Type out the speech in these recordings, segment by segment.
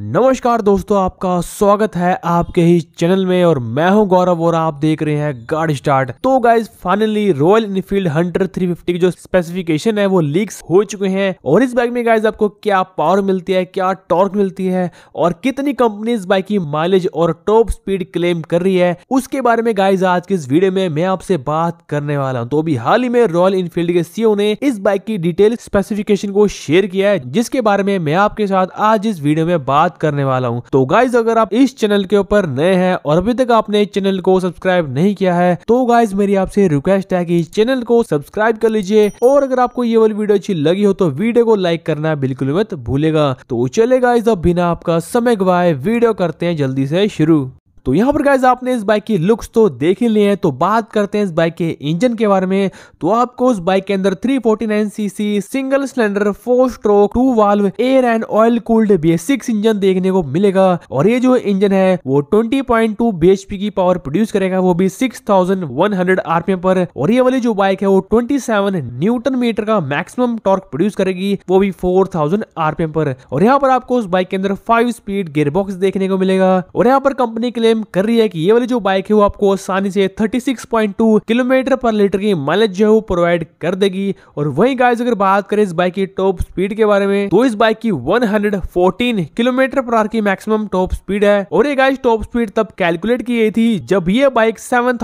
नमस्कार दोस्तों आपका स्वागत है आपके ही चैनल में और मैं हूं गौरव और आप देख रहे हैं गार्ड स्टार्ट तो guys finally royal enfield hunter 350 की जो स्पेसिफिकेशन है वो लीक्स हो चुके हैं और इस बाइक में गाइज आपको क्या पावर मिलती है क्या टॉर्क मिलती है और कितनी कंपनी इस बाइक की माइलेज और टॉप स्पीड क्लेम कर रही है उसके बारे में गाइज आज के इस वीडियो में मैं आपसे बात करने वाला हूँ तो अभी हाल ही में रॉयल इनफील्ड के सीओ e ने इस बाइक की डिटेल स्पेसिफिकेशन को शेयर किया है जिसके बारे में मैं आपके साथ आज इस वीडियो में बात बात करने वाला हूँ तो गाइज अगर आप इस चैनल के ऊपर नए हैं और अभी तक आपने इस चैनल को सब्सक्राइब नहीं किया है तो गाइज मेरी आपसे रिक्वेस्ट है कि इस चैनल को सब्सक्राइब कर लीजिए और अगर आपको ये वाली वीडियो अच्छी लगी हो तो वीडियो को लाइक करना बिल्कुल मत भूलेगा तो चले गाइज अब बिना आपका समय गवाए वीडियो करते हैं जल्दी से शुरू तो यहाँ पर गाइज आपने इस बाइक की लुक्स तो देख ही लिए हैं तो बात करते हैं इस बाइक के इंजन के बारे में तो आपको उस बाइक के अंदर 349 CC single cylinder four stroke two valve air and oil cooled B engine देखने को मिलेगा और ये जो इंजन है वो 20.2 पॉइंट की पावर प्रोड्यूस करेगा वो भी 6100 आरपीएम पर और ये वाली जो बाइक है वो ट्वेंटी न्यूटन मीटर का मैक्सिमम टॉर्क प्रोड्यूस करेगी वो भी फोर आरपीएम पर और यहाँ पर आपको उस बाइक के अंदर फाइव स्पीड गेयरबॉक्स देखने को मिलेगा और यहाँ पर कंपनी के लिए क्लेम कर रही है कि ये वाली जो बाइक है वो आपको आसानी से 36.2 किलोमीटर पर लीटर की माइलेज जो है वो प्रोवाइड कर देगी और वहीं गाइस अगर बात करें इस बाइक की टॉप स्पीड के बारे में तो इस बाइक की 114 किलोमीटर पर आर की मैक्सिमम टॉप स्पीड है और ये गाइस टॉप स्पीड तब कैलकुलेट की गई थी जब ये बाइक सेवन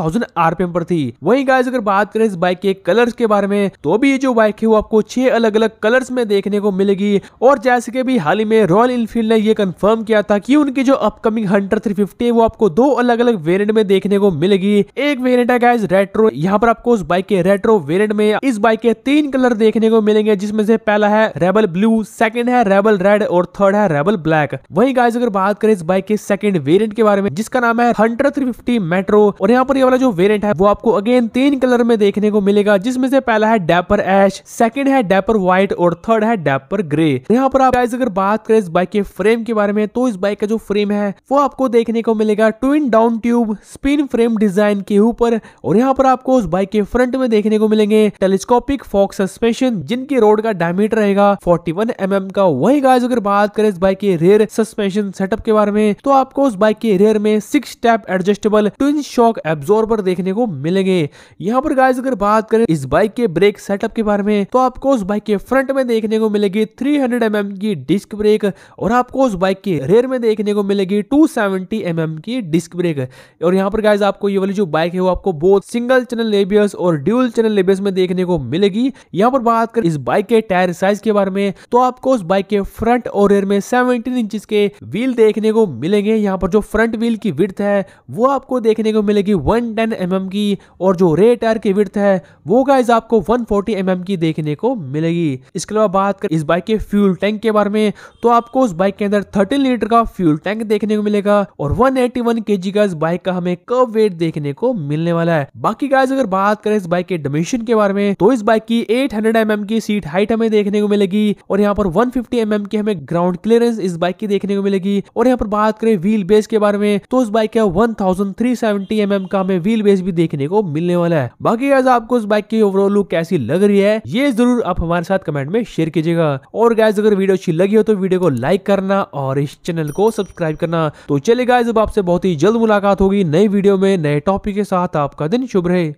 आरपीएम पर थी वही गाइज अगर बात करें इस बाइक के कलर के बारे में तो भी ये जो बाइक है वो आपको छह अलग अलग कलर में देखने को मिलेगी और जैसे की भी हाल ही में रॉयल इनफील्ड ने यह कंफर्म किया था कि उनकी जो अपकमिंग हंटर थ्री है वो आप आपको दो अलग अलग वेरियंट में देखने को मिलेगी एक वेरियंट है गाइज रेट्रो यहाँ पर आपको उस बाइक के रेट्रो वेरियंट में इस बाइक के तीन कलर देखने को मिलेंगे जिसमें से पहला है रेबल ब्लू सेकंड है रेबल रेड और थर्ड है रेबल ब्लैक वही गाइज अगर बात करें इस बाइक के सेकंड वेरियंट के बारे में जिसका नाम है हंटर थ्री मेट्रो और यहाँ पर ये वाला जो वेरियंट है वो आपको अगेन तीन कलर में देखने को मिलेगा जिसमें से पहला है डेपर एश सेकंड है डैपर व्हाइट और थर्ड है डैपर ग्रे यहाँ पर आप गाइज अगर बात करें इस बाइक के फ्रेम के बारे में तो इस बाइक का जो फ्रेम है वो आपको देखने को मिलेगा मिलेगा twin down tube spine frame design के ऊपर और यहाँ पर आपको उस बाइक के फ्रंट में देखने को मिलेंगे टेलीस्कोपिक फॉक्स सस्पेंशन जिनके रोड का डायमीटर रहेगा 41 वन mm का वही गाइस अगर बात करें इस बाइक के रेयर सस्पेंशन सेटअप के बारे में तो आपको उस बाइक के रेयर में six step adjustable twin shock absorber देखने को मिलेंगे यहाँ पर गाइज अगर बात करें इस बाइक के ब्रेक सेटअप के बारे में तो आपको उस बाइक के फ्रंट में देखने को मिलेगी थ्री हंड्रेड mm की डिस्क ब्रेक और आपको उस बाइक के रेयर में देखने को मिलेगी टू सेवेंटी mm की ये डिस्क ब्रेक है और यहाँ पर गाइज आपको ये वाली जो बाइक है वो आपको बोथ सिंगल चैनल लेबियस और ड्यूल चैनल लेबियस में देखने को मिलेगी यहाँ पर बात कर इस बाइक के टायर साइज के बारे में तो आपको उस बाइक के फ्रंट और रेयर में सेवनटीन इंच के व्हील देखने को मिलेंगे यहाँ पर जो फ्रंट व्हील की विर्थ है वो आपको देखने को मिलेगी वन टेन mm की और जो रे टायर की विर्थ है वो गाइज आपको वन फोर्टी mm की देखने को मिलेगी इसके अलावा बात कर इस बाइक के फ्यूल टैंक के बारे में तो आपको उस बाइक के अंदर थर्टीन लीटर का फ्यूल टैंक देखने को मिलेगा और वन एटी वन के जी का इस बाइक का हमें कब वेट देखने को मिलने वाला है बाकी गाइज अगर बात करें इस बाइक के डोमेशन के बारे में तो इस बाइक की एट हंड्रेड mm की सीट हाइट हमें देखने को मिलेगी और यहाँ पर वन फिफ्टी mm की हमें ग्राउंड क्लियरेंस इस बाइक की देखने को मिलेगी और यहाँ पर बात करें व्हील बेस के बारे में तो इस बाइक का one thousand three seventy M M का हमें व्हील बेस भी देखने को मिलने वाला है बाकी गाइज आपको इस बाइक की ओवरऑल लुक कैसी लग रही है ये जरूर आप हमारे साथ कमेंट में शेयर कीजिएगा और गाइज अगर वीडियो अच्छी लगी हो तो वीडियो को लाइक करना और इस चैनल को सब्सक्राइब करना तो चले गाइज अब आपसे बहुत बहुत ही जल्द मुलाकात होगी नई वीडियो में नए टॉपिक के साथ आपका दिन शुभ रहे